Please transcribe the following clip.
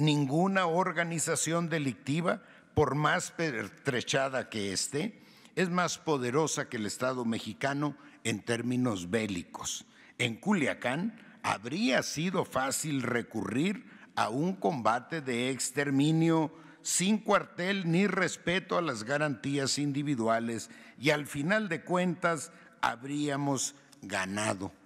ninguna organización delictiva, por más pertrechada que esté, es más poderosa que el Estado mexicano en términos bélicos. En Culiacán habría sido fácil recurrir a un combate de exterminio sin cuartel ni respeto a las garantías individuales y al final de cuentas habríamos ganado.